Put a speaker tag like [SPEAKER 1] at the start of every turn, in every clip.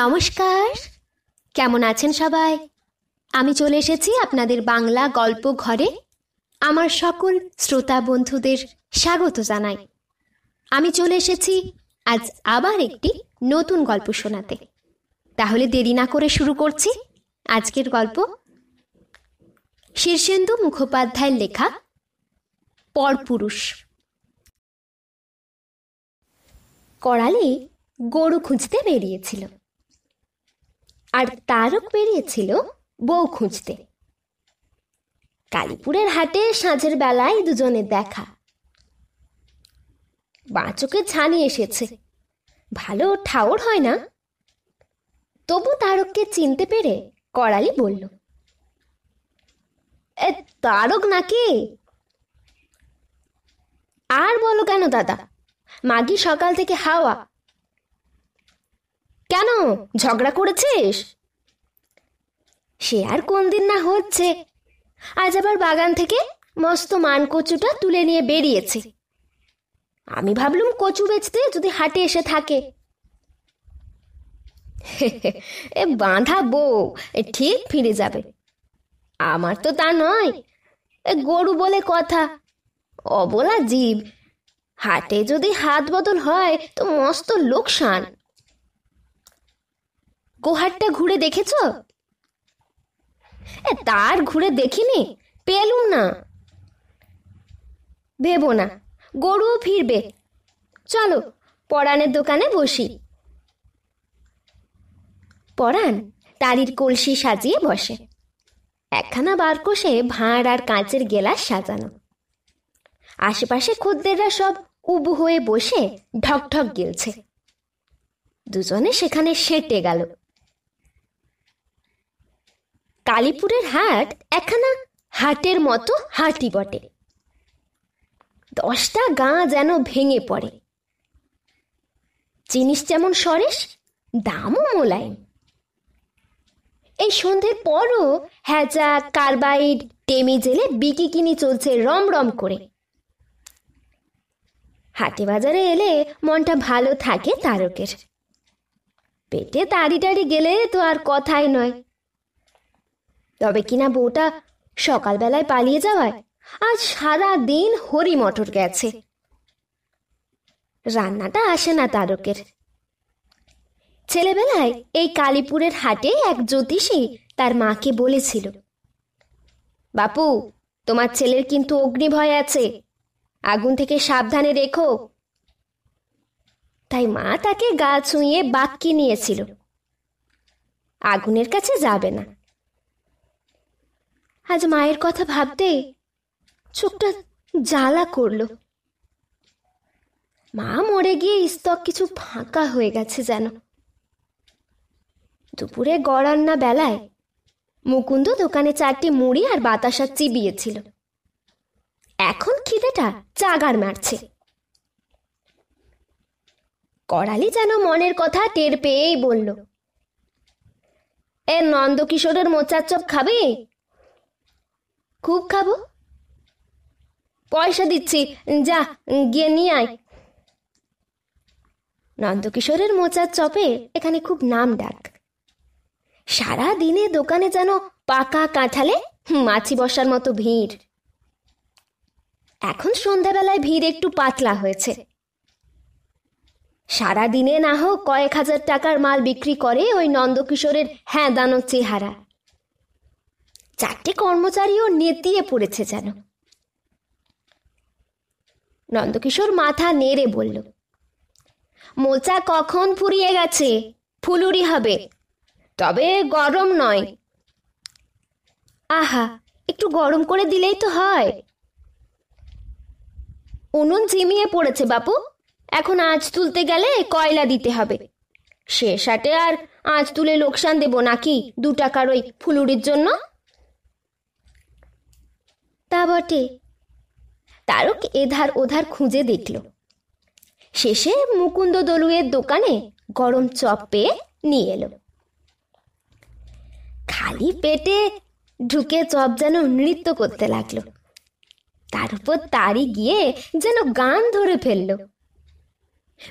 [SPEAKER 1] নমস্কার কেমন আছেন সবাই আমি চলে এসেছি আপনাদের বাংলা গল্প ঘরে আমার সকল শ্রোতা বন্ধুদের স্বাগত জানাই আমি চলে এসেছি আজ আবার একটি নতুন গল্প শোনাতে তাহলে দেরি না করে শুরু করছি আজকের গল্প শীর্ষেন্দু মুখোপাধ্যায়ের লেখা পরপুরুষ করালে গরু খুঁজতে বেরিয়েছিল আর তারক বেরিয়েছিল বউ খুঁজতে কালীপুরের হাটে সাঁঝের বেলায় দুজনে দেখা বাঁচকে ছানি এসেছে ভালো ঠাওর হয় না তবু তারককে চিনতে পেরে করালি বলল এ তারক নাকি আর বলো কেন দাদা মাগি সকাল থেকে হাওয়া কেন ঝগড়া করেছিস সে আর কোন দিন না হচ্ছে আজ আবার বাগান থেকে মস্ত মান কচুটা তুলে নিয়ে বেরিয়েছে আমি ভাবলুম কচু বেচতে যদি হাটে এসে থাকে এ বাঁধা বউ ঠিক ফিরে যাবে আমার তো তা নয় এ গরু বলে কথা অবলা জীব হাটে যদি হাত বদল হয় তো মস্ত লোকসান গোহাটটা ঘুরে দেখেছ এ তার ঘুরে দেখিনি পেলুম না ভেবো না গরুও ফিরবে চলো পরাণের দোকানে বসি পরাণ তারির কলসি সাজিয়ে বসে একখানা কষে ভাঁড় আর কাঁচের গেলাস সাজানো আশেপাশে খদ্দেররা সব উবু হয়ে বসে ঢকঢক গেলছে দুজনে সেখানে সেটে গেল কালীপুরের হাট একখানা হাটের মতো হাটি বটে দশটা গাঁ যেন ভেঙে পড়ে জিনিস যেমন সরেস দামও মোলায় এই সন্ধ্যের পরও হ্যাজা কার্বাইড টেমি জেলে বিকি কিনি চলছে রমরম করে হাটে বাজারে এলে মনটা ভালো থাকে তারকের পেটে তাড়ি টাড়ি গেলে তো আর কথাই নয় তবে কিনা বউটা সকালবেলায় পালিয়ে যাওয়ায় আজ সারা দিন হরি মটর গেছে রান্নাটা আসে না তারকের ছেলেবেলায় এই কালীপুরের হাটে এক জ্যোতিষী তার মাকে বলেছিল বাপু তোমার ছেলের কিন্তু অগ্নি ভয় আছে আগুন থেকে সাবধানে রেখো তাই মা তাকে গা ছুঁয়ে বাক্যে নিয়েছিল আগুনের কাছে যাবে না আজ মায়ের কথা ভাবতে চোখটা জ্বালা করলো মা মরে গিয়ে স্তক কিছু ফাঁকা হয়ে গেছে যেন দুপুরে গড়ান্না বেলায় মুকুন্দ দোকানে চারটি মুড়ি আর বাতাসা চিবিয়েছিল এখন খিদেটা চাগার মারছে করালি যেন মনের কথা টের পেয়েই বলল এ নন্দকিশোরের মোচার চপ খাবে খুব খাবো পয়সা দিচ্ছি যা গিয়ে নিয়ে আয় নন্দকিশোরের মোচার চপে এখানে খুব নাম ডাক সারা দিনে দোকানে যেন পাকা কাঁঠালে মাছি বসার মতো ভিড় এখন সন্ধ্যাবেলায় ভিড় একটু পাতলা হয়েছে সারা দিনে না হোক কয়েক হাজার টাকার মাল বিক্রি করে ওই নন্দকিশোরের হ্যাঁ দানো চেহারা চারটে কর্মচারীও নেতিয়ে পড়েছে যেন নন্দকিশোর মাথা নেড়ে বলল মোচা কখন ফুরিয়ে গেছে ফুলুরি হবে তবে গরম নয় আহা একটু গরম করে দিলেই তো হয় উনুন ঝিমিয়ে পড়েছে বাপু এখন আঁচ তুলতে গেলে কয়লা দিতে হবে শেষ আটে আর আঁচ তুলে লোকসান দেব নাকি দু টাকার ওই ফুলুরির জন্য তা বটে তারক এধার ওধার খুঁজে দেখল শেষে মুকুন্দ দলুয়ের দোকানে গরম চপ পেয়ে নিয়ে এলো খালি পেটে ঢুকে চপ যেন নৃত্য করতে লাগলো তার উপর তারি গিয়ে যেন গান ধরে ফেলল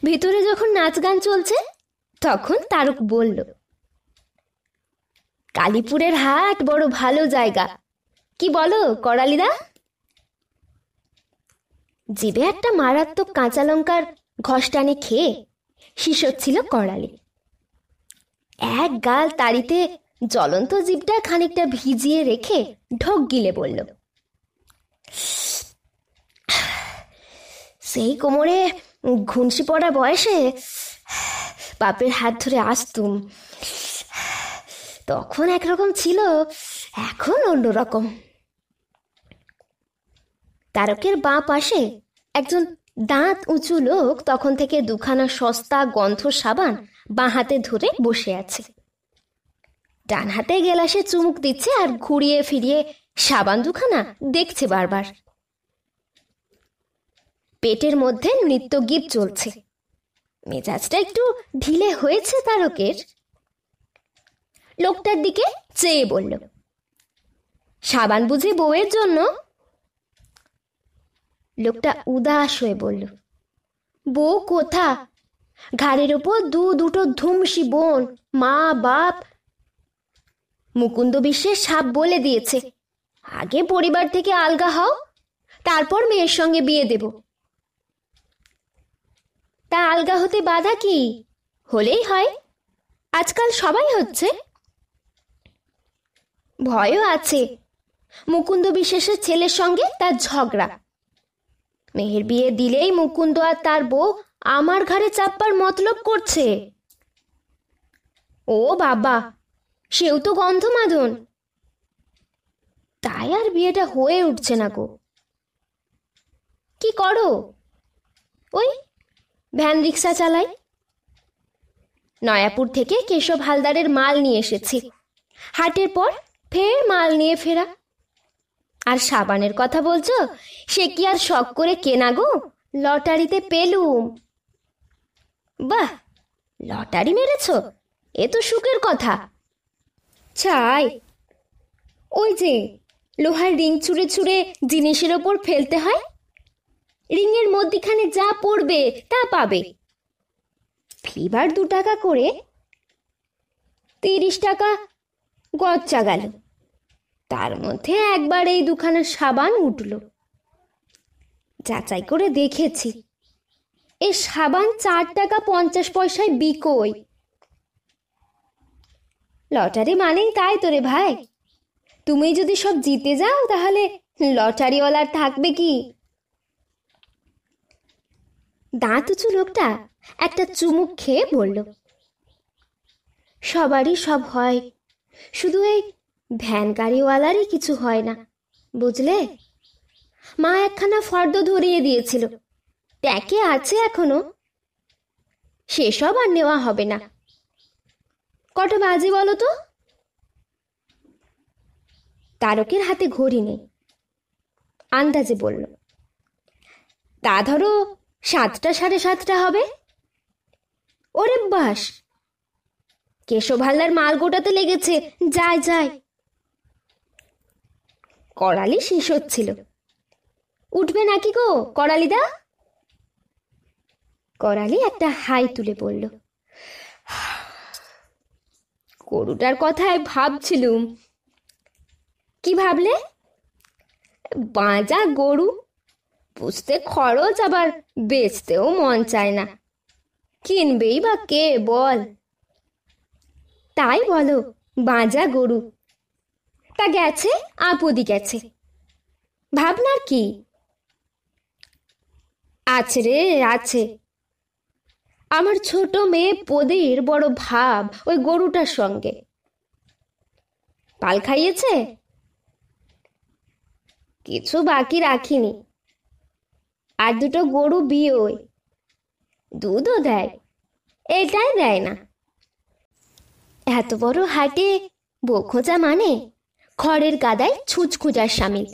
[SPEAKER 1] ভিতরে যখন নাচ গান চলছে তখন তারক বলল কালীপুরের হাট বড় ভালো জায়গা কি বলো করালিদা জিভে একটা মারাত্মক কাঁচা লঙ্কার ঘষটানে খেয়ে ছিল করালি এক গাল তাড়িতে জ্বলন্ত জিভটা খানিকটা ভিজিয়ে রেখে ঢোক গিলে বলল সেই কোমরে ঘুনসি পড়া বয়সে বাপের হাত ধরে আসতুম তখন একরকম ছিল এখন অন্যরকম তারকের বাঁ পাশে একজন দাঁত উঁচু লোক তখন থেকে দুখানা সস্তা গন্ধ সাবান বাঁ হাতে ধরে বসে আছে ডান হাতে গেলাসে চুমুক দিচ্ছে আর ঘুরিয়ে ফিরিয়ে সাবান দুখানা দেখছে বারবার পেটের মধ্যে নৃত্য গীত চলছে মেজাজটা একটু ঢিলে হয়েছে তারকের লোকটার দিকে চেয়ে বলল সাবান বুঝে বউয়ের জন্য লোকটা উদাস হয়ে বলল বউ কোথা ঘাড়ের ওপর দু দুটো ধুমসি বোন মা বাপ মুকুন্দ বিশ্বের সাপ বলে দিয়েছে আগে পরিবার থেকে আলগা হও তারপর মেয়ের সঙ্গে বিয়ে দেব তা আলগা হতে বাধা কি হলেই হয় আজকাল সবাই হচ্ছে ভয়ও আছে মুকুন্দ বিশ্বাসের ছেলের সঙ্গে তার ঝগড়া মেহের বিয়ে দিলেই মুকুন্দ আর তার বউ আমার ঘাড়ে চাপ্পার মতলব করছে ও বাবা সেও তো গন্ধ মাধন তাই আর বিয়েটা হয়ে উঠছে না গো কি করো ওই ভ্যান রিক্সা চালাই নয়াপুর থেকে কেশব হালদারের মাল নিয়ে এসেছি হাটের পর ফের মাল নিয়ে ফেরা আর সাবানের কথা বলছো সে কি আর শখ করে কেনা গো লটারিতে পেলুম বাহ লটারি মেরেছ এ তো সুখের কথা চাই ওই যে লোহার রিং ছুঁড়ে ছুঁড়ে জিনিসের ওপর ফেলতে হয় রিংয়ের মধ্যিখানে যা পড়বে তা পাবে ফিবার দু টাকা করে তিরিশ টাকা গচ্চা গেল তার মধ্যে একবার এই দুখানা সাবান উঠল যাচাই করে দেখেছি এ সাবান চার টাকা পঞ্চাশ পয়সায় বিকোই লটারি মানেই তাই তো রে ভাই তুমি যদি সব জিতে যাও তাহলে লটারিওয়ালার থাকবে কি দাঁত উঁচু লোকটা একটা চুমুক খেয়ে বলল সবারই সব হয় শুধু এই ভ্যান গাড়িওয়ালারই কিছু হয় না বুঝলে মা একখানা ফর্দ ধরিয়ে দিয়েছিল ট্যাকে আছে এখনো সেসব আর নেওয়া হবে না কটা বাজে বলো তো তারকের হাতে ঘড়ি নেই আন্দাজে বলল তা ধরো সাতটা সাড়ে সাতটা হবে ওরে বাস কেশব হালদার মাল গোটাতে লেগেছে যায় যায় করালি শেষ হচ্ছিল উঠবে নাকি গো করালিদা করালি একটা হাই তুলে পড়ল গরুটার কথায় ভাবছিলুম কি ভাবলে বাঁজা গরু পুষতে খরচ আবার বেচতেও মন চায় না কিনবেই বা কে বল তাই বলো বাঁজা গরু তা গেছে আপদি গেছে ভাবনার কি আছে রে আছে আমার ছোট মেয়ে পদির বড় ভাব ওই গরুটার সঙ্গে পাল খাইয়েছে কিছু বাকি রাখিনি আর দুটো গরু বিয়ে দুধও দেয় এটাই দেয় না এত বড় হাটে বোখোজা মানে খড়ের গাদায় ছুঁচ খুঁজার সামিল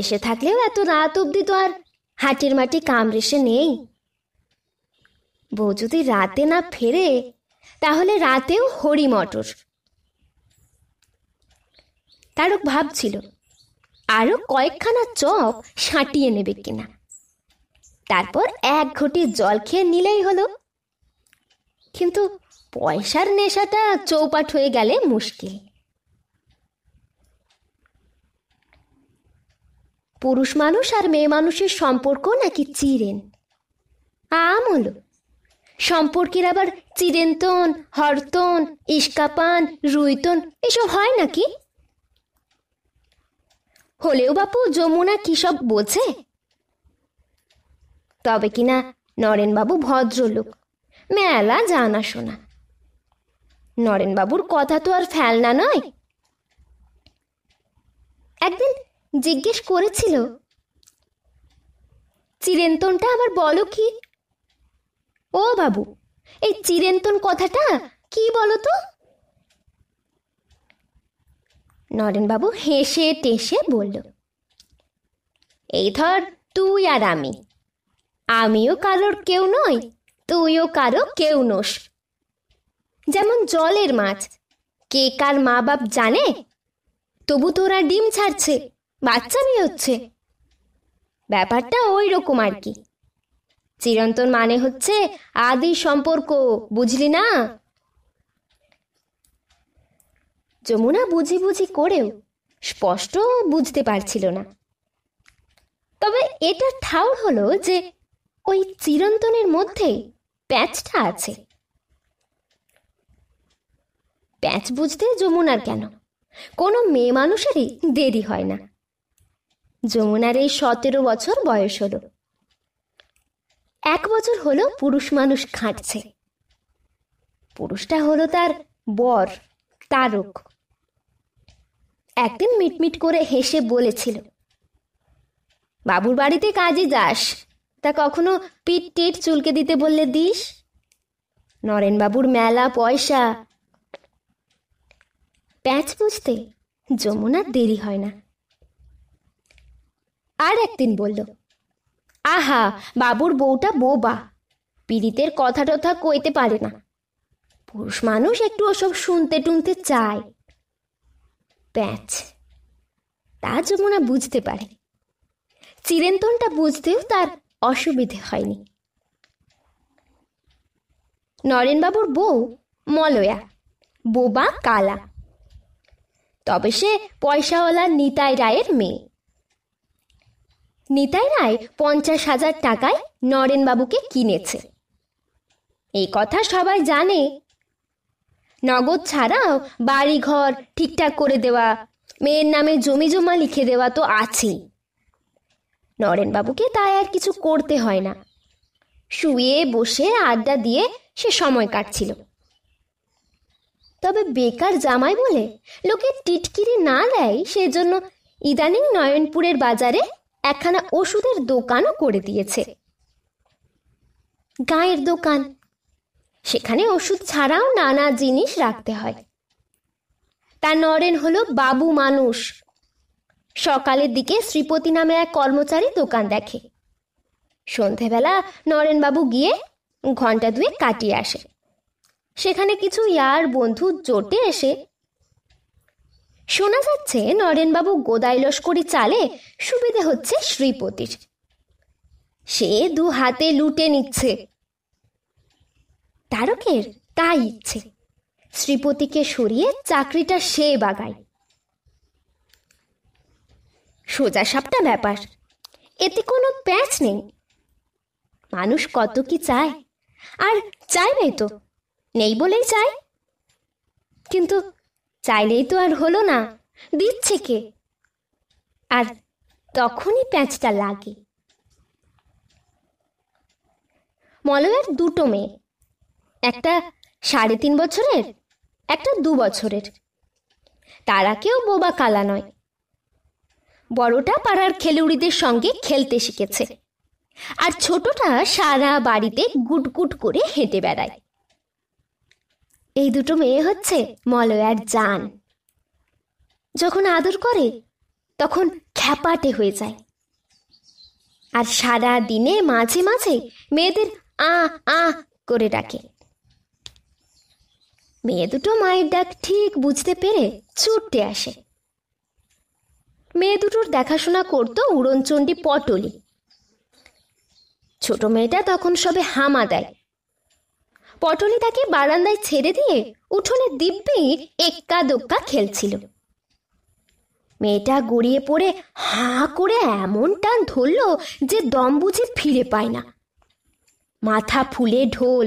[SPEAKER 1] এসে থাকলেও এত রাত অবধি তো আর হাটের মাটি কামড়েসে নেই বউ যদি রাতে না ফেরে তাহলে রাতেও হরি মটর তারক ভাবছিল আরও কয়েকখানা চপ সাঁটিয়ে নেবে কিনা তারপর এক ঘটি জল খেয়ে নিলেই হলো কিন্তু পয়সার নেশাটা চৌপাট হয়ে গেলে মুশকিল পুরুষ মানুষ আর মেয়ে মানুষের সম্পর্ক নাকি চিরেন আমল সম্পর্কের আবার চিরেন্তন হরতন ইস্কাপান রুইতন এসব হয় নাকি হলেও বাপু যমুনা কি সব বোঝে তবে কিনা নরেনবাবু ভদ্রলোক মেলা জানা শোনা নরেনবাবুর কথা তো আর ফেলনা নয় একদিন জিজ্ঞেস করেছিল চিরেন্তনটা আবার বলো কি ও বাবু এই চিরেন্তন কথাটা কি বলো তো নরেনবাবু হেসে টেসে বলল এই ধর তুই আর আমি আমিও কারোর কেউ নই তুইও কারো কেউ নোস যেমন জলের মাছ কে কার মা বাপ জানে তবু তোরা ডিম ছাড়ছে মেয়ে হচ্ছে ব্যাপারটা ওই রকম আর কি চিরন্তন মানে হচ্ছে আদি সম্পর্ক বুঝলি না যমুনা বুঝি বুঝি করেও স্পষ্ট বুঝতে পারছিল না তবে এটা ঠাউর হলো যে ওই চিরন্তনের মধ্যে প্যাঁচটা আছে প্যাঁচ বুঝতে যমুনার কেন কোনো মেয়ে মানুষেরই দেরি হয় না যমুনার এই সতেরো বছর বয়স হলো এক বছর হলো পুরুষ মানুষ খাঁটছে পুরুষটা হলো তার বর তারক একদিন মিটমিট করে হেসে বলেছিল বাবুর বাড়িতে কাজে যাস তা কখনো পিট টিট চুলকে দিতে বললে দিস নরেন বাবুর মেলা পয়সা প্যাঁচ বুঝতে যমুনার দেরি হয় না আর একদিন বলল আহা বাবুর বউটা বোবা পীড়িতের কথা টথা কইতে পারে না পুরুষ মানুষ একটু ওসব শুনতে টুনতে চায় প্যাঁচ তা যমুনা বুঝতে পারে চিরেন্তনটা বুঝতেও তার অসুবিধে হয়নি নরেনবাবুর বউ মলয়া বোবা কালা তবে সে পয়সাওয়ালা নিতাই রায়ের মেয়ে নিতাই রায় পঞ্চাশ হাজার টাকায় নরেনবাবুকে কিনেছে এই কথা সবাই জানে নগদ ছাড়াও বাড়ি ঘর ঠিকঠাক করে দেওয়া মেয়ের নামে জমি জমা লিখে দেওয়া তো আছেই নরেনবাবুকে তাই আর কিছু করতে হয় না শুয়ে বসে আড্ডা দিয়ে সে সময় কাটছিল তবে বেকার জামাই বলে লোকে টিটকিরি না দেয় সেজন্য ইদানিং নয়নপুরের বাজারে একখানা ওষুধের দোকানও করে দিয়েছে গায়ের দোকান সেখানে ওষুধ ছাড়াও নানা জিনিস রাখতে হয় তার নরেন হলো বাবু মানুষ সকালের দিকে শ্রীপতি নামে এক কর্মচারী দোকান দেখে সন্ধেবেলা বাবু গিয়ে ঘন্টা দুয়ে কাটিয়ে আসে সেখানে কিছু ইয়ার বন্ধু জোটে এসে শোনা যাচ্ছে নরেনবাবু গোদাই লস্করি চালে সুবিধে হচ্ছে শ্রীপতির সে দু হাতে লুটে নিচ্ছে তারকের তাই ইচ্ছে শ্রীপতিকে সরিয়ে চাকরিটা সে বাগায় সোজা সাপটা ব্যাপার এতে কোনো প্যাঁচ নেই মানুষ কত কি চায় আর চাইবে তো নেই বলেই চায় কিন্তু চাইলেই তো আর হলো না দিচ্ছে কে আর তখনই প্যাঁচটা লাগে মলয়ের দুটো মেয়ে একটা সাড়ে তিন বছরের একটা দু বছরের তারা কেউ বোবা কালা নয় বড়টা পাড়ার খেলুড়িদের সঙ্গে খেলতে শিখেছে আর ছোটটা সারা বাড়িতে গুটগুট করে হেঁটে বেড়ায় এই দুটো মেয়ে হচ্ছে মলয়ার জান যখন আদর করে তখন খ্যাপাটে হয়ে যায় আর সারা দিনে মাঝে মাঝে মেয়েদের আ আ করে ডাকে মেয়ে দুটো মায়ের ডাক ঠিক বুঝতে পেরে ছুটতে আসে মেয়ে দুটোর দেখাশোনা করত উড়নচণ্ডী পটলি ছোট মেয়েটা তখন সবে হামা দেয় পটলি তাকে বারান্দায় ছেড়ে দিয়ে উঠোনে দিব্যি এক্কা দোক্কা খেলছিল মেয়েটা গড়িয়ে পড়ে হাঁ করে এমন টান ধরল যে দম বুঝে ফিরে পায় না মাথা ফুলে ঢোল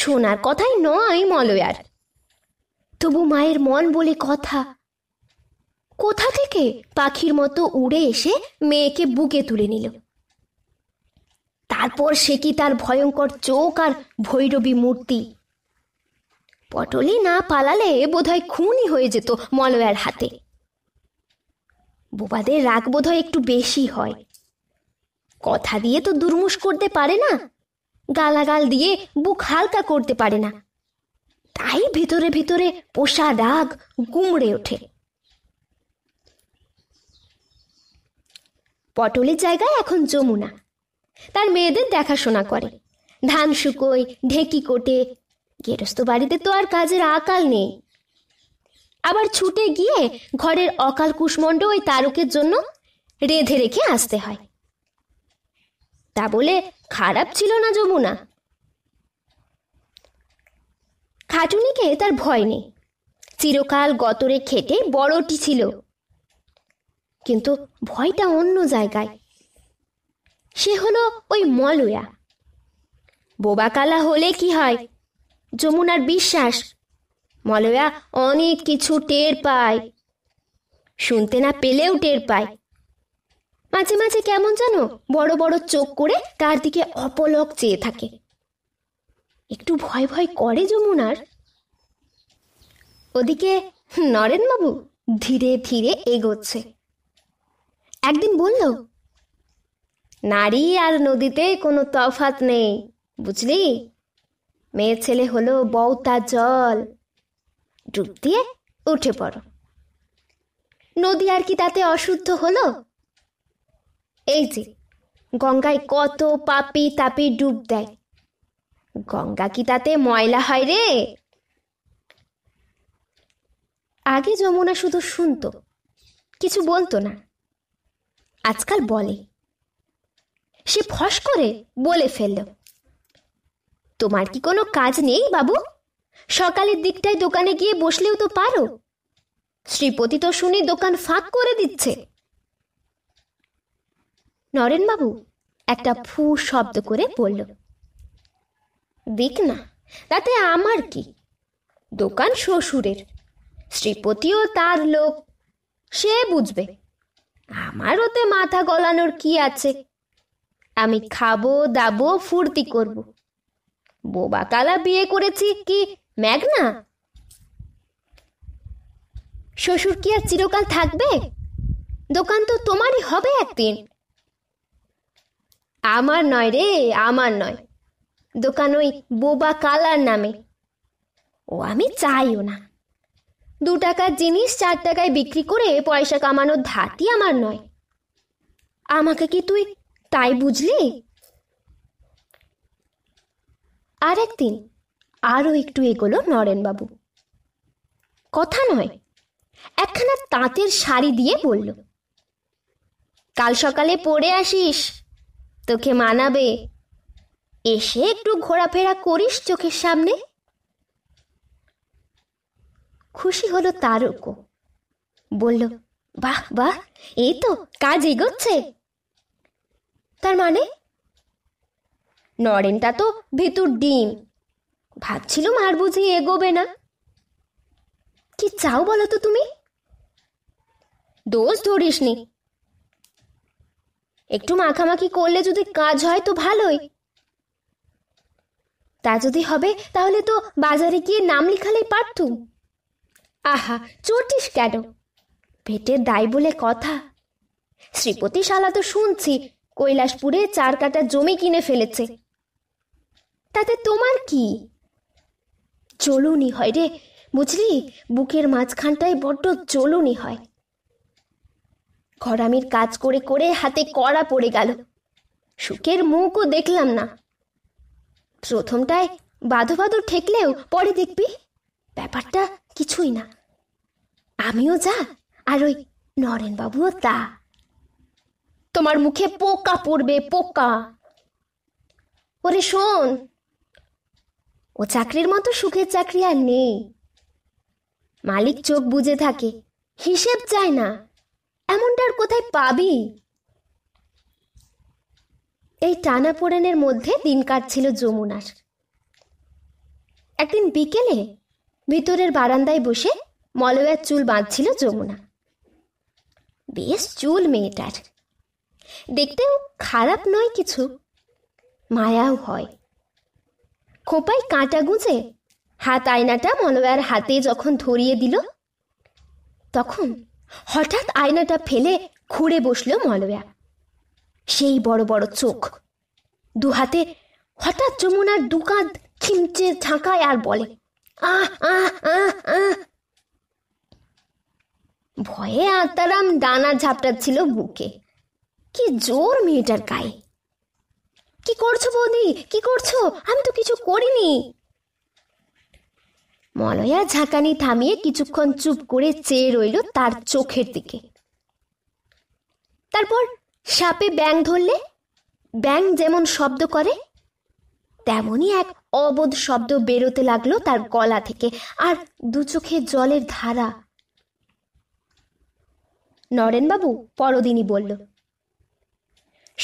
[SPEAKER 1] সোনার কথাই নয় মলয়ার তবু মায়ের মন বলে কথা কোথা থেকে পাখির মতো উড়ে এসে মেয়েকে বুকে তুলে নিল তারপর সে কি তার ভয়ঙ্কর চোখ আর ভৈরবী মূর্তি পটলি না পালালে বোধহয় খুনই হয়ে যেত মলয়ার হাতে বোবাদের রাগ বোধহয় একটু বেশি হয় কথা দিয়ে তো দুর্মুষ করতে পারে না গালাগাল দিয়ে বুক হালকা করতে পারে না তাই ভিতরে ভিতরে পোষা রাগ গুমড়ে ওঠে পটলের জায়গায় এখন যমুনা তার মেয়েদের দেখাশোনা করে ধান শুকোয় ঢেঁকি কোটে গেরস্ত বাড়িতে তো আর কাজের আকাল নেই আবার ছুটে গিয়ে ঘরের অকাল কুষ্মণ্ড ওই তারকের জন্য রেধে রেখে আসতে হয় তা বলে খারাপ ছিল না যমুনা খাটুনিকে তার ভয় নেই চিরকাল গতরে খেটে বড়টি ছিল কিন্তু ভয়টা অন্য জায়গায় সে হলো ওই মলয়া বোবাকালা হলে কি হয় যমুনার বিশ্বাস মলয়া অনেক কিছু টের পায় শুনতে না পেলেও টের পায় মাঝে মাঝে কেমন যেন বড় বড় চোখ করে তার দিকে অপলক চেয়ে থাকে একটু ভয় ভয় করে যমুনার ওদিকে নরেনবাবু ধীরে ধীরে এগোচ্ছে একদিন বলল নারী আর নদীতে কোনো তফাত নেই বুঝলি মেয়ে ছেলে হলো বউতা জল ডুব দিয়ে উঠে পড়ো নদী আর কি তাতে অশুদ্ধ হলো এই যে গঙ্গায় কত পাপি তাপি ডুব দেয় গঙ্গা কি তাতে ময়লা হয় রে আগে যমুনা শুধু শুনতো কিছু বলতো না আজকাল বলে সে ফস করে বলে ফেলল তোমার কি কোনো কাজ নেই বাবু সকালের দিকটায় দোকানে গিয়ে বসলেও তো পারো শ্রীপতি তো শুনে দোকান ফাঁক করে দিচ্ছে নরেনবাবু একটা ফু শব্দ করে বলল দিক না তাতে আমার কি দোকান শ্বশুরের শ্রীপতিও তার লোক সে বুঝবে আমার ওতে মাথা গলানোর কি আছে আমি খাবো দাবো ফুর্তি করব বোবা কালা বিয়ে করেছি কি ম্যাগনা শ্বশুর কি আর চিরকাল থাকবে দোকান তো তোমারই হবে একদিন আমার নয় রে আমার নয় দোকান ওই বোবা কালার নামে ও আমি চাইও না দু টাকার জিনিস চার টাকায় বিক্রি করে পয়সা কামানোর ধাতি আমার নয় আমাকে কি তুই তাই বুঝলি আর একদিন আরও একটু এগোলো নরেনবাবু কথা নয় একখানা তাঁতের শাড়ি দিয়ে বলল কাল সকালে পড়ে আসিস তোকে মানাবে এসে একটু ঘোরাফেরা করিস চোখের সামনে খুশি হলো তার বলল বাহ বাহ এই তো কাজ এগোচ্ছে তার মানে নরেনটা তো ভেতর ডিম ভাবছিল মার বুঝি এগোবে না কি চাও বলো তো তুমি দোষ ধরিসনি একটু মাখামাখি করলে যদি কাজ হয় তো ভালোই তা যদি হবে তাহলে তো বাজারে গিয়ে নাম লিখালেই পারতু আহা চটিস কেন পেটের দায় বলে কথা শ্রীপতি শালা তো শুনছি কৈলাসপুরে চার কাটা জমি কিনে ফেলেছে তাতে তোমার কি চলুনি হয় রে বুঝলি বুকের মাঝখানটায় বড্ড চলুনি হয় ঘরামির কাজ করে করে হাতে কড়া পড়ে গেল সুখের মুখও দেখলাম না প্রথমটায় বাঁধো বাঁধো ঠেকলেও পরে দেখবি ব্যাপারটা কিছুই না আমিও যা আর ওই নরেনবাবুও তা তোমার মুখে পোকা পড়বে পোকা ওরে শোন ও চাকরির মতো সুখের চাকরি আর নেই মালিক চোখ বুঝে থাকে হিসেব চায় না এমনটার কোথায় পাবি এই টানা পোড়েনের মধ্যে দিন কাটছিল যমুনার একদিন বিকেলে ভিতরের বারান্দায় বসে মলয়ার চুল বাঁধছিল যমুনা বেশ চুল মেয়েটার দেখতেও খারাপ নয় কিছু মায়াও হয় খোপায় কাঁটা গুঁজে হাত আয়নাটা মনোয়ার হাতে যখন ধরিয়ে দিল তখন হঠাৎ আয়নাটা ফেলে ঘুরে বসল মলয়া সেই বড় বড় চোখ দু হাতে হঠাৎ যমুনার কাঁধ খিমচে ঝাঁকায় আর বলে ভয়ে আতারাম ডানা ঝাপটাচ্ছিল বুকে কি জোর মেয়েটার গায়ে কি করছো বৌদি কি করছো আমি তো কিছু করিনি মলয়া ঝাঁকানি থামিয়ে কিছুক্ষণ চুপ করে চেয়ে রইল তার চোখের দিকে তারপর সাপে ব্যাং ধরলে ব্যাং যেমন শব্দ করে তেমনই এক অবোধ শব্দ বেরোতে লাগলো তার গলা থেকে আর দু চোখে জলের ধারা নরেনবাবু পরদিনই বলল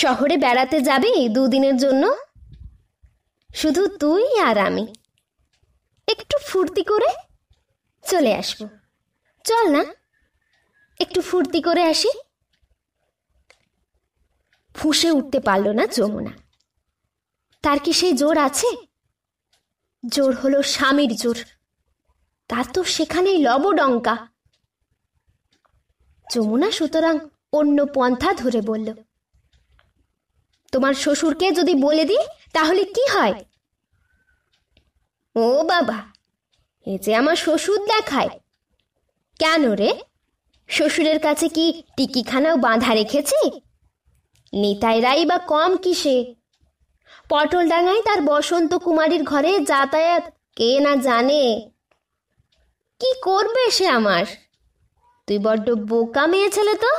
[SPEAKER 1] শহরে বেড়াতে যাবি দুদিনের জন্য শুধু তুই আর আমি একটু ফুর্তি করে চলে আসব চল না একটু ফুর্তি করে আসি ফুঁসে উঠতে পারল না যমুনা তার কি সেই জোর আছে জোর হলো স্বামীর জোর তার তো সেখানেই লবডঙ্কা যমুনা সুতরাং অন্য পন্থা ধরে বলল তোমার শ্বশুরকে যদি বলে দিই তাহলে কি হয় ও বাবা এ যে আমার শ্বশুর দেখায় কেন রে শ্বশুরের কাছে কি টিকিখানাও বাঁধা রেখেছি নিতাইরাই বা কম কিসে ডাঙায় তার বসন্ত কুমারীর ঘরে যাতায়াত কে না জানে কি করবে সে আমার তুই বড্ড বোকা মেয়ে ছেলে তো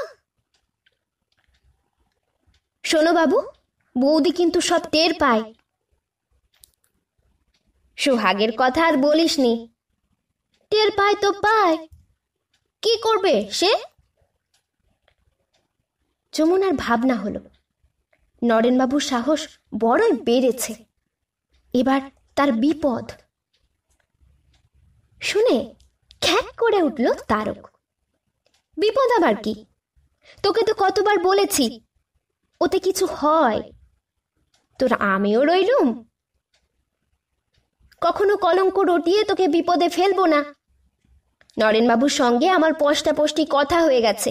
[SPEAKER 1] শোনো বাবু বৌদি কিন্তু সব টের পায় সোহাগের কথা আর বলিস নি টের পায় তো পায় কি করবে সে যমুনার ভাবনা হলো নরেনবাবুর সাহস বড়ই বেড়েছে এবার তার বিপদ শুনে খ্যাক করে উঠল তারক বিপদ আবার কি তোকে তো কতবার বলেছি ওতে কিছু হয় তোর আমিও রইলুম কখনো কলঙ্ক রটিয়ে তোকে বিপদে ফেলবো না নরেনবাবুর সঙ্গে আমার পষ্টাপষ্টি কথা হয়ে গেছে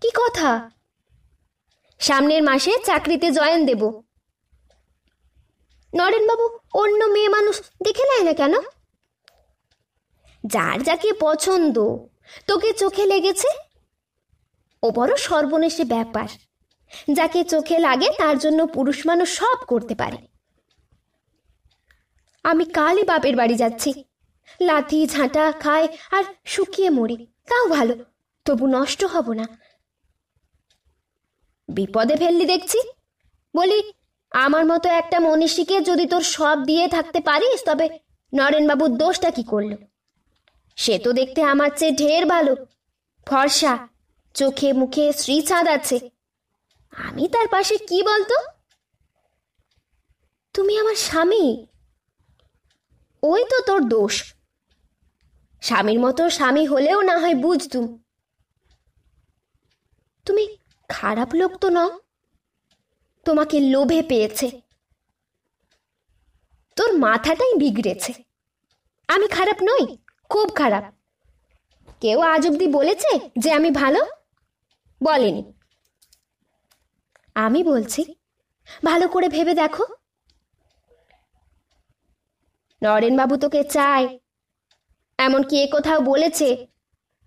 [SPEAKER 1] কি কথা সামনের মাসে চাকরিতে জয়েন দেব নরেনবাবু অন্য মেয়ে মানুষ দেখে নেয় না কেন যার যাকে পছন্দ তোকে চোখে লেগেছে ও বড় সর্বনেশে ব্যাপার যাকে চোখে লাগে তার জন্য পুরুষ মানুষ সব করতে পারে আমি কালই বাপের বাড়ি যাচ্ছি লাথি ঝাঁটা খায় আর শুকিয়ে মরি তাও ভালো তবু নষ্ট হব না বিপদে ফেললি দেখছি বলি আমার মতো একটা মনীষীকে যদি তোর সব দিয়ে থাকতে পারিস তবে নরেনবাবুর দোষটা কি করল সে তো দেখতে আমার চেয়ে ঢের ভালো ফর্সা চোখে মুখে শ্রীচাঁদ আছে আমি তার পাশে কি বলতো তুমি আমার স্বামী ওই তো তোর দোষ স্বামীর মতো স্বামী হলেও না হয় বুঝতুম তুমি খারাপ লোক তো নও তোমাকে লোভে পেয়েছে তোর মাথাটাই বিগড়েছে আমি খারাপ নই খুব খারাপ কেউ আজ অব্দি বলেছে যে আমি ভালো বলেনি আমি বলছি ভালো করে ভেবে দেখো নরেনবাবু তোকে চায় এমন কি এ কোথাও বলেছে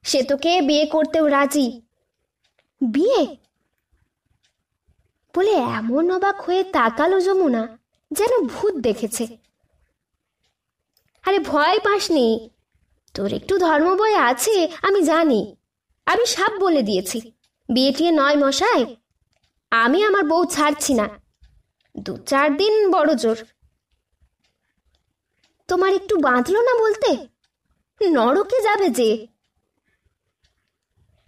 [SPEAKER 1] সে তোকে বিয়ে করতেও রাজি বিয়ে বলে এমন অবাক হয়ে তাকালো যমুনা যেন ভূত দেখেছে আরে ভয় পাসনি তোর একটু ধর্ম আছে আমি জানি আমি সাপ বলে দিয়েছি বিয়ে টিয়ে নয় মশায় আমি আমার বউ ছাড়ছি না দু চার দিন বড় জোর তোমার একটু বাঁধলো না বলতে নরকে যাবে যে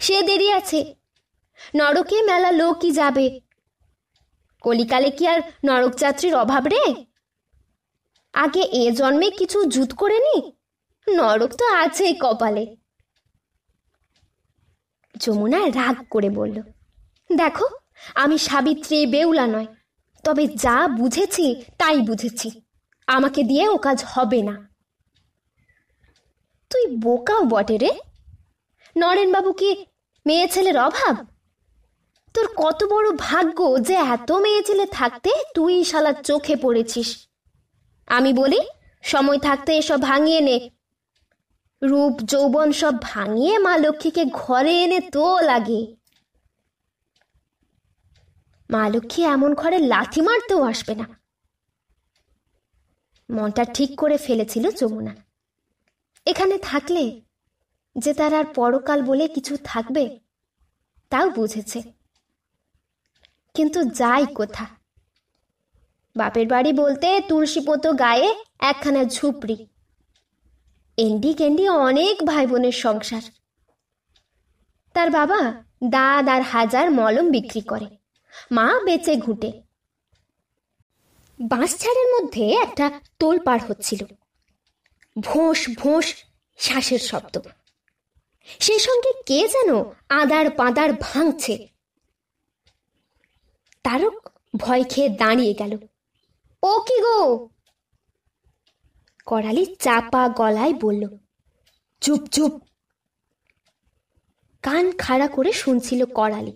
[SPEAKER 1] সে দেরি আছে নরকে মেলা লোকই যাবে কলিকালে কি আর নরক যাত্রীর অভাব রে আগে এ জন্মে কিছু জুত করে নি নরক তো আছে কপালে যমুনা রাগ করে বলল দেখো আমি সাবিত্রী বেউলা নয় তবে যা বুঝেছি তাই বুঝেছি আমাকে দিয়ে ও কাজ হবে না তুই বোকাও বটে রে নরেনবাবু কি মেয়ে ছেলের অভাব তোর কত বড় ভাগ্য যে এত মেয়ে ছেলে থাকতে তুই শালা চোখে পড়েছিস আমি বলি সময় থাকতে এসব ভাঙিয়ে নে রূপ যৌবন সব ভাঙিয়ে মা লক্ষ্মীকে ঘরে এনে তো লাগে মা লক্ষ্মী এমন ঘরে লাথি মারতেও আসবে না মনটা ঠিক করে ফেলেছিল যমুনা এখানে থাকলে যে তার আর পরকাল বলে কিছু থাকবে তাও বুঝেছে কিন্তু যাই কোথা বাপের বাড়ি বলতে তুলসীপোতো গায়ে একখানা ঝুপড়ি এন্ডি কেন্ডি অনেক ভাই বোনের সংসার তার বাবা দাদ আর হাজার মলম বিক্রি করে মা বেঁচে ঘুটে বাঁশঝাড়ের মধ্যে একটা তোল পার হচ্ছিল ভোঁস ভোঁস শ্বাসের শব্দ সে সঙ্গে কে যেন আদার পাদার ভাঙছে তারক ভয় খেয়ে দাঁড়িয়ে গেল ও কি গো করালি চাপা গলায় বলল চুপ চুপ কান খাড়া করে শুনছিল করালি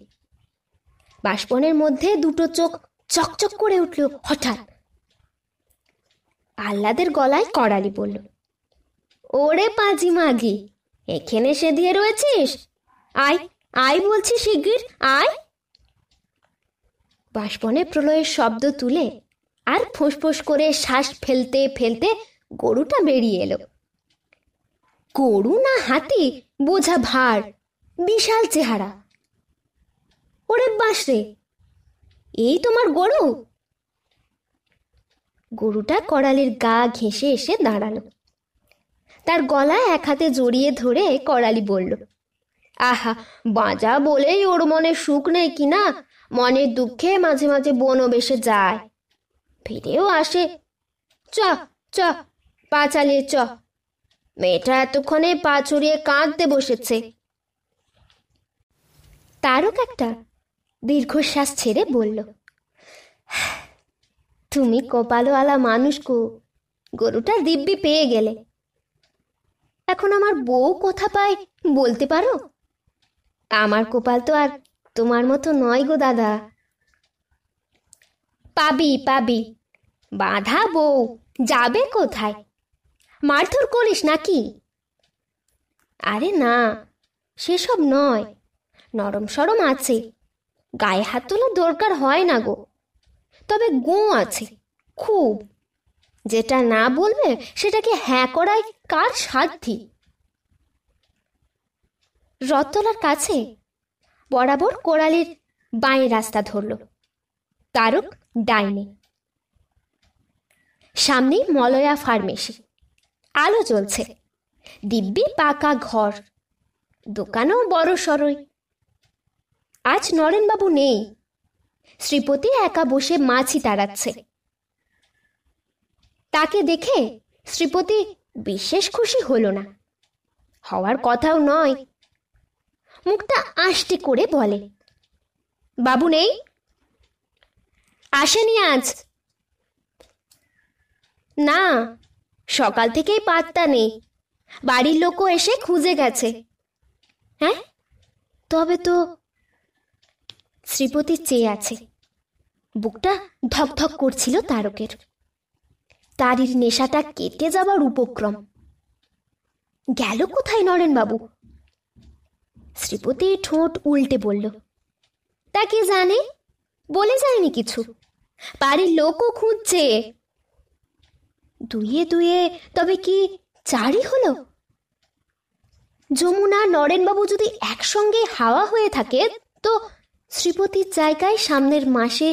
[SPEAKER 1] বাসপনের মধ্যে দুটো চোখ চকচক করে উঠল হঠাৎ আহ্লাদের গলায় কড়ালি পড়ল ওরে পাজি মাগি এখানে সে দিয়ে রয়েছিস আয় আয় বলছি শিগগির আয় বাষ্পনে প্রলয়ের শব্দ তুলে আর ফোঁস করে শ্বাস ফেলতে ফেলতে গরুটা বেরিয়ে এলো গরু না হাতি বোঝা ভার বিশাল চেহারা ওরে বাঁশ রে এই তোমার গরু গরুটা করালির গা ঘেঁষে এসে দাঁড়ালো তার গলা এক হাতে জড়িয়ে ধরে করালি বলল আহা বাজা বলেই ওর মনে সুখ নেই কি না মনের দুঃখে মাঝে মাঝে বনবেশে যায় ফিরেও আসে চ চ পা চালিয়ে চ মেয়েটা এতক্ষণে পা ছড়িয়ে কাঁদতে বসেছে তারক একটা দীর্ঘশ্বাস ছেড়ে বলল তুমি কপালওয়ালা মানুষ কো গরুটা দিব্যি পেয়ে গেলে এখন আমার বউ কোথা পায় বলতে পারো আমার কপাল তো আর তোমার মতো নয় গো দাদা পাবি পাবি বাধা বউ যাবে কোথায় মারধর করিস নাকি আরে না সেসব নয় নরম সরম আছে গায়ে হাত তোলা দরকার হয় না গো তবে গো আছে খুব যেটা না বলবে সেটাকে হ্যাঁ করায় কার সাধ্যি রথতলার কাছে বরাবর কোড়ালির বাঁয়ে রাস্তা ধরল তারক ডাইনে সামনেই মলয়া ফার্মেসি আলো চলছে দিব্যি পাকা ঘর দোকানও বড় সরই আজ নরেনবাবু নেই শ্রীপতি একা বসে মাছই তাড়াচ্ছে তাকে দেখে শ্রীপতি বিশেষ খুশি হলো না হওয়ার কথাও নয় মুখটা আষ্টে করে বলে বাবু নেই আসেনি আজ না সকাল থেকেই পাত্তা নেই বাড়ির লোকও এসে খুঁজে গেছে হ্যাঁ তবে তো শ্রীপতি চেয়ে আছে বুকটা ধকধক করছিল তারকের তারির নেশাটা কেটে যাবার উপক্রম গেল কোথায় নরেনবাবু শ্রীপতি ঠোঁট উল্টে বলল তা কে জানে বলে যায়নি কিছু বাড়ির লোকও খুঁজছে দুয়ে দুয়ে তবে কি চারি হলো যমুনা নরেনবাবু যদি একসঙ্গে হাওয়া হয়ে থাকে তো শ্রীপতির জায়গায় সামনের মাসে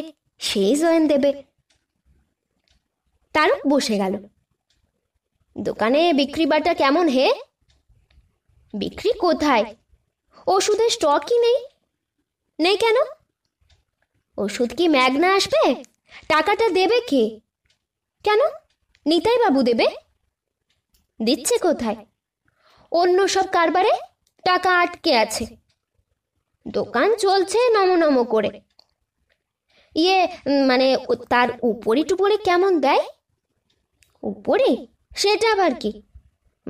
[SPEAKER 1] সেই জয়েন দেবে তার বসে গেল দোকানে বিক্রি বাটা কেমন হে বিক্রি কোথায় ওষুধের স্টকই নেই নেই কেন ওষুধ কি ম্যাগনা আসবে টাকাটা দেবে কে কেন নিতাই বাবু দেবে দিচ্ছে কোথায় অন্য সব কারবারে টাকা আটকে আছে দোকান চলছে নমনম করে ইয়ে মানে তার উপরে টুপরে কেমন দেয় উপরে সেটা আবার কি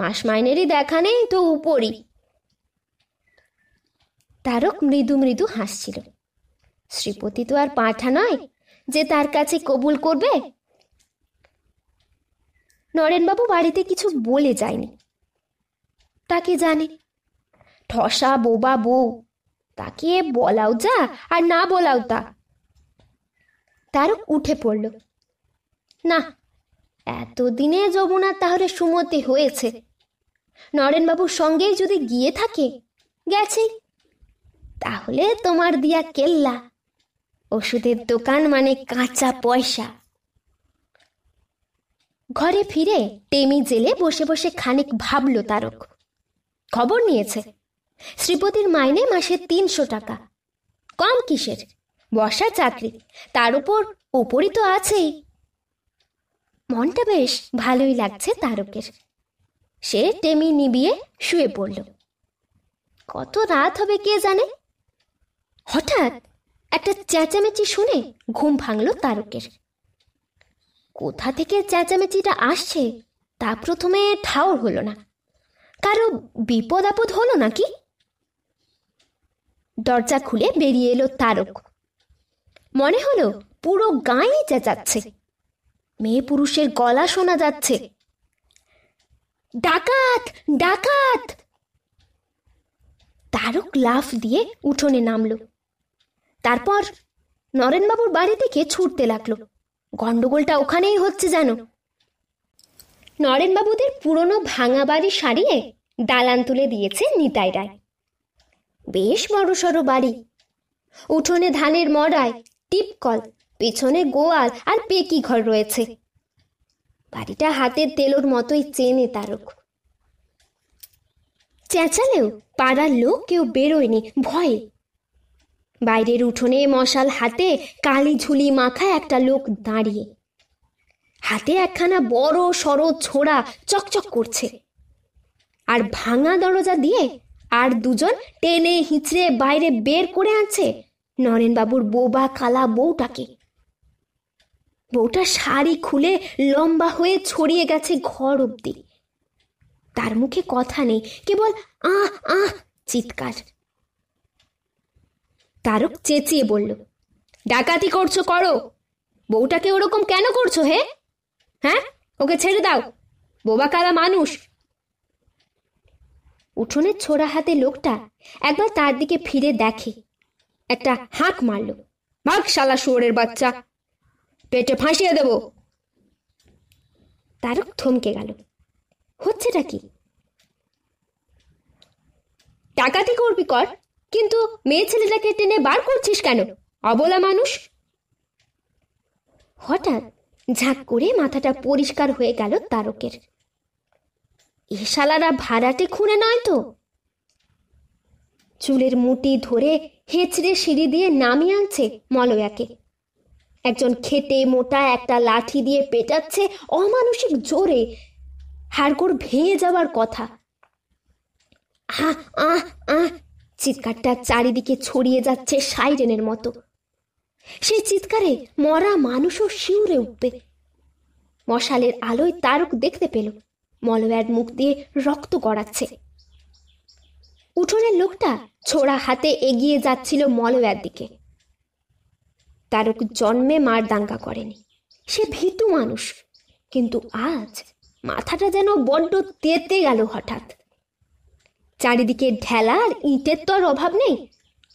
[SPEAKER 1] মাস মাইনেরই দেখা নেই তো উপরই তারক মৃদু মৃদু হাসছিল শ্রীপতি তো আর পাঠা নয় যে তার কাছে কবুল করবে নরেনবাবু বাড়িতে কিছু বলে যায়নি তাকে জানে ঠসা বোবা বউ তাকে বলাও যা আর না বলাও তা তারক উঠে পড়ল না এতদিনে যমুনা তাহলে সুমতি হয়েছে নরেনবাবুর সঙ্গেই যদি গিয়ে থাকে গেছে তাহলে তোমার দিয়া কেল্লা ওষুধের দোকান মানে কাঁচা পয়সা ঘরে ফিরে টেমি জেলে বসে বসে খানিক ভাবল তারক খবর নিয়েছে শ্রীপতির মাইনে মাসে তিনশো টাকা কম কিসের বর্ষার চাকরি তার উপর ওপরই তো আছেই মনটা বেশ ভালোই লাগছে তারকের সে টেমি নিবিয়ে শুয়ে পড়ল কত রাত হবে কে জানে হঠাৎ একটা চেঁচামেচি শুনে ঘুম ভাঙল তারকের কোথা থেকে চেঁচামেচিটা আসছে তা প্রথমে ঠাউর হলো না কারো বিপদ আপদ হলো নাকি দরজা খুলে বেরিয়ে এলো তারক মনে হলো পুরো গাঁয়ে চেঁচাচ্ছে মেয়ে পুরুষের গলা শোনা যাচ্ছে ডাকাত ডাকাত তারক লাফ দিয়ে উঠোনে নামলো তারপর নরেনবাবুর বাড়ি থেকে ছুটতে লাগলো গন্ডগোলটা ওখানেই হচ্ছে যেন নরেনবাবুদের পুরনো ভাঙা বাড়ি সারিয়ে দালান তুলে দিয়েছে নিতাই রায় বেশ সড়ো বাড়ি উঠোনে ধানের মড়ায় টিপকল পেছনে গোয়াল আর পেকি ঘর রয়েছে বাড়িটা হাতের তেলোর মতোই চেনে তারক চেঁচালেও পাড়ার লোক কেউ বেরোয়নি ভয়ে বাইরের উঠোনে মশাল হাতে কালি ঝুলি মাখা একটা লোক দাঁড়িয়ে হাতে একখানা বড় সড় ছোড়া চকচক করছে আর ভাঙা দরজা দিয়ে আর দুজন টেনে হিঁচড়ে বাইরে বের করে আনছে নরেনবাবুর বোবা কালা বউটাকে বউটা শাড়ি খুলে লম্বা হয়ে ছড়িয়ে গেছে ঘর অব্দি তার মুখে কথা নেই কেবল আহ আহ চিৎকার তারক চেঁচিয়ে বলল ডাকাতি করছো করো বউটাকে ওরকম কেন করছো হে হ্যাঁ ওকে ছেড়ে দাও বোবা কালা মানুষ উঠোনে ছোড়া হাতে লোকটা একবার তার দিকে ফিরে দেখে একটা হাঁক মারল ভাগ শালা শুয়ারের বাচ্চা পেটে ফাঁসিয়ে দেব তারক থমকে গেল হচ্ছেটা কি টাকাতে করবি কর কিন্তু মেয়ে ছেলেটাকে টেনে বার করছিস কেন অবলা মানুষ হঠাৎ ঝাঁক করে মাথাটা পরিষ্কার হয়ে গেল তারকের এ শালারা ভাড়াটে খুনে নয় তো চুলের মুটি ধরে হেঁচড়ে সিঁড়ি দিয়ে নামিয়ে আনছে মলয়াকে একজন খেতে মোটা একটা লাঠি দিয়ে পেটাচ্ছে অমানসিক জোরে হাড়গোড় ভেঙে যাওয়ার কথা হা আহ আহ চিৎকারটা চারিদিকে ছড়িয়ে যাচ্ছে সাইরেনের মতো সেই চিৎকারে মরা মানুষও শিউরে উঠবে মশালের আলোয় তারক দেখতে পেলো মলয়ার মুখ দিয়ে রক্ত গড়াচ্ছে উঠোনের লোকটা ছোড়া হাতে এগিয়ে যাচ্ছিল মলয়ার দিকে তার জন্মে মার দাঙ্গা করেনি সে ভীতু মানুষ কিন্তু আজ মাথাটা যেন বড্ড তেতে গেল হঠাৎ চারিদিকে ঢেলা আর ইটের তো আর অভাব নেই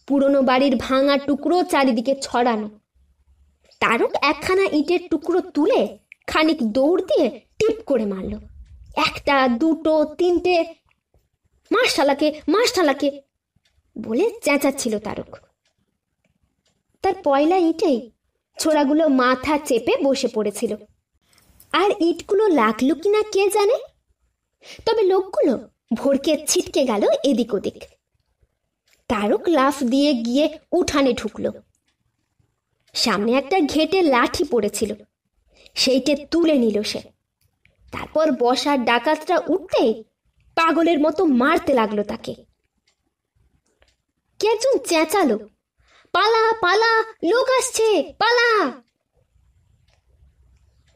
[SPEAKER 1] পুরনো বাড়ির ভাঙা টুকরো চারিদিকে ছড়ানো তারক একখানা ইটের টুকরো তুলে খানিক দৌড় দিয়ে টিপ করে মারল একটা দুটো তিনটে মাসশালাকে মাসশালাকে বলে চেঁচাচ্ছিল তারক তার পয়লা ইটেই ছোড়াগুলো মাথা চেপে বসে পড়েছিল আর ইটগুলো লাগলো কিনা কে জানে তবে লোকগুলো ভোরকে ছিটকে গেল এদিক ওদিক তারক লাফ দিয়ে গিয়ে উঠানে ঢুকল সামনে একটা ঘেটে লাঠি পড়েছিল সেইটে তুলে নিল সে তারপর বসার ডাকাতরা উঠতে পাগলের মতো মারতে লাগলো তাকে কে একজন চেঁচালো পালা পালা লোক আসছে পালা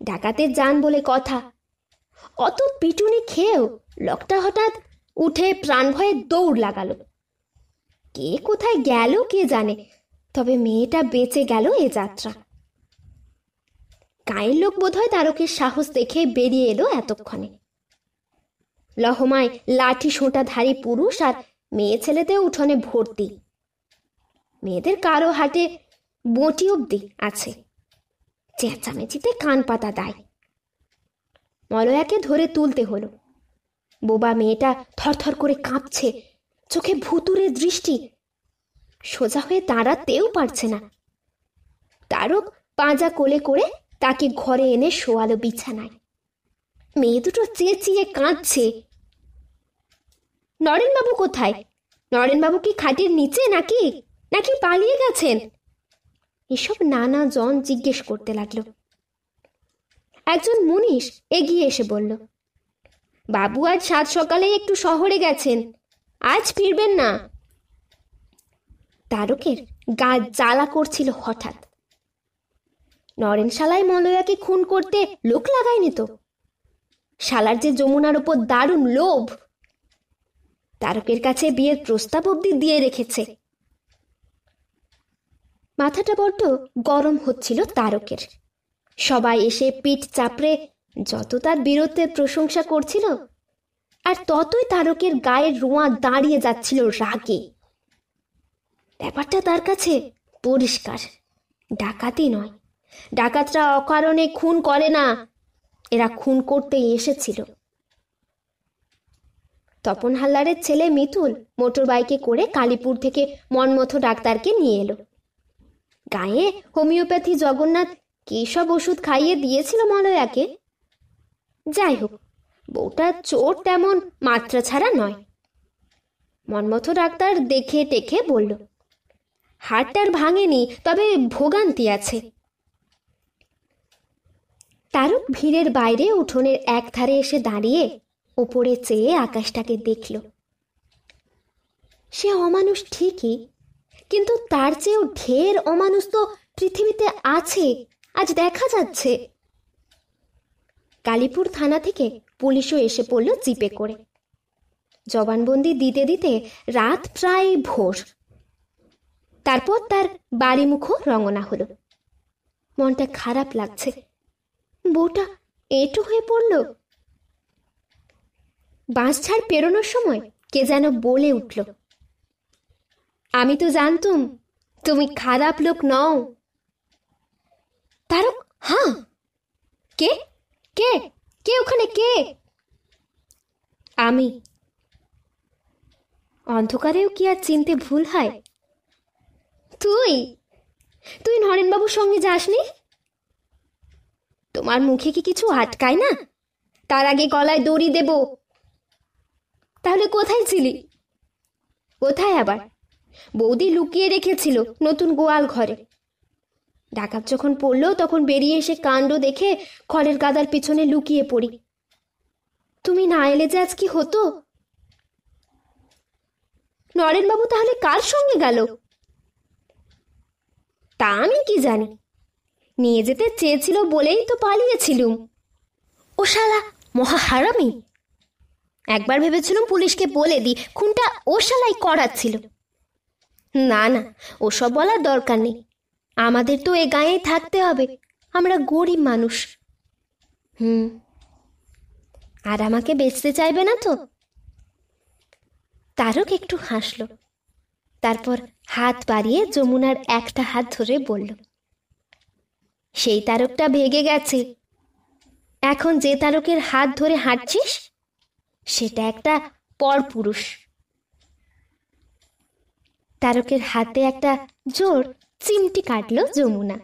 [SPEAKER 1] ডাকাতের যান বলে কথা অত পিটুনি খেয়েও লোকটা হঠাৎ উঠে প্রাণ ভয়ে দৌড় লাগালো কে কোথায় গেল কে জানে তবে মেয়েটা বেঁচে গেল এ যাত্রা গায়ের লোক বোধহয় তারকের সাহস দেখে বেরিয়ে এলো এতক্ষণে লহমায় লাঠি সোঁটাধারী পুরুষ আর মেয়ে ছেলেতে উঠোনে ভর্তি মেয়েদের কারো হাটে বটি অব্দি আছে চেঁচামেচিতে কান পাতা দেয় মলয়াকে ধরে তুলতে হলো বোবা মেয়েটা থরথর করে কাঁপছে চোখে ভুতুরে দৃষ্টি সোজা হয়ে দাঁড়াতেও পারছে না তারক পাঁজা কোলে করে তাকে ঘরে এনে শোয়ালো বিছানায় মেয়ে দুটো চেয়ে চেয়ে কাঁদছে নরেনবাবু কোথায় নরেনবাবু কি খাটের নিচে নাকি নাকি পালিয়ে গেছেন এসব নানা জন জিজ্ঞেস করতে লাগলো একজন মুনিশ এগিয়ে এসে বলল বাবু আজ সাত সকালে একটু শহরে গেছেন আজ ফিরবেন না তারকের গা জ্বালা করছিল হঠাৎ নরেন শালায় মলয়াকে খুন করতে লোক লাগায়নি তো শালার যে যমুনার ওপর দারুণ লোভ তারকের কাছে বিয়ের প্রস্তাব অবধি দিয়ে রেখেছে মাথাটা বড্ড গরম হচ্ছিল তারকের সবাই এসে পিঠ চাপড়ে যত তার বীরত্বের প্রশংসা করছিল আর ততই তারকের গায়ের রোঁয়া দাঁড়িয়ে যাচ্ছিল রাগে ব্যাপারটা তার কাছে পরিষ্কার ডাকাতি নয় ডাকাতরা অকারণে খুন করে না এরা খুন করতেই এসেছিল তপন হালদারের ছেলে মিথুল মোটর বাইকে করে কালীপুর থেকে মনমথ ডাক্তারকে নিয়ে এলো গায়ে হোমিওপ্যাথি জগন্নাথ কী সব ওষুধ খাইয়ে দিয়েছিল মলয়াকে যাই হোক বউটার চোর তেমন মাত্রা ছাড়া নয় মনমথ ডাক্তার দেখে টেখে বলল হাড়টার ভাঙেনি তবে ভোগান্তি আছে তারক ভিড়ের বাইরে উঠোনের এক ধারে এসে দাঁড়িয়ে ওপরে চেয়ে আকাশটাকে দেখল সে অমানুষ ঠিকই কিন্তু তার চেয়েও ঢের অমানুষ তো পৃথিবীতে আছে আজ দেখা যাচ্ছে কালীপুর থানা থেকে পুলিশও এসে পড়ল জিপে করে জবানবন্দি দিতে দিতে রাত প্রায় ভোর তারপর তার বাড়িমুখও রঙনা হলো মনটা খারাপ লাগছে বউটা এটু হয়ে পড়ল বাঁশঝাড় পেরোনোর সময় কে যেন বলে উঠল আমি তো জানতুম তুমি খারাপ লোক নও তারক হ্যাঁ কে কে কে ওখানে কে আমি অন্ধকারেও কি আর চিনতে ভুল হয় তুই তুই নরেনবাবুর সঙ্গে যাসনি তোমার মুখে কি কিছু আটকায় না তার আগে গলায় দড়ি দেব তাহলে কোথায় ছিলি কোথায় আবার বৌদি লুকিয়ে রেখেছিল নতুন গোয়াল ঘরে ডাকাত যখন পড়লো তখন বেরিয়ে এসে কাণ্ড দেখে খড়ের গাদার পিছনে লুকিয়ে পড়ি তুমি না এলে যে আজ কি হতো নরেনবাবু তাহলে কার সঙ্গে গেল তা আমি কি জানি নিয়ে যেতে চেয়েছিল বলেই তো পালিয়েছিলুম ও শালা মহা হারামি একবার ভেবেছিলাম পুলিশকে বলে দিই খুনটা ও শালাই করাচ্ছিল না না ওসব বলার দরকার নেই আমাদের তো এ গাঁয়েই থাকতে হবে আমরা গরিব মানুষ হুম আর আমাকে বেচতে চাইবে না তো তারক একটু হাসল তারপর হাত বাড়িয়ে যমুনার একটা হাত ধরে বলল সেই তারকটা ভেগে গেছে এখন যে তারকের হাত ধরে হাঁটছিস সেটা একটা পরপুরুষ তারকের হাতে একটা জোর চিমটি কাটল যমুনা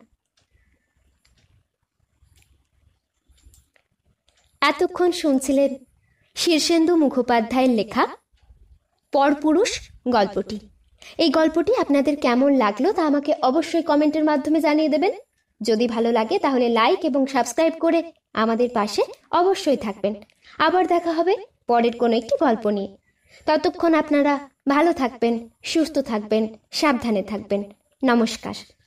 [SPEAKER 1] এতক্ষণ শুনছিলেন শীর্ষেন্দু মুখোপাধ্যায়ের লেখা পরপুরুষ গল্পটি এই গল্পটি আপনাদের কেমন লাগলো তা আমাকে অবশ্যই কমেন্টের মাধ্যমে জানিয়ে দেবেন যদি ভালো লাগে তাহলে লাইক এবং সাবস্ক্রাইব করে আমাদের পাশে অবশ্যই থাকবেন আবার দেখা হবে পরের কোনো একটি গল্প নিয়ে ততক্ষণ আপনারা ভালো থাকবেন সুস্থ থাকবেন সাবধানে থাকবেন নমস্কার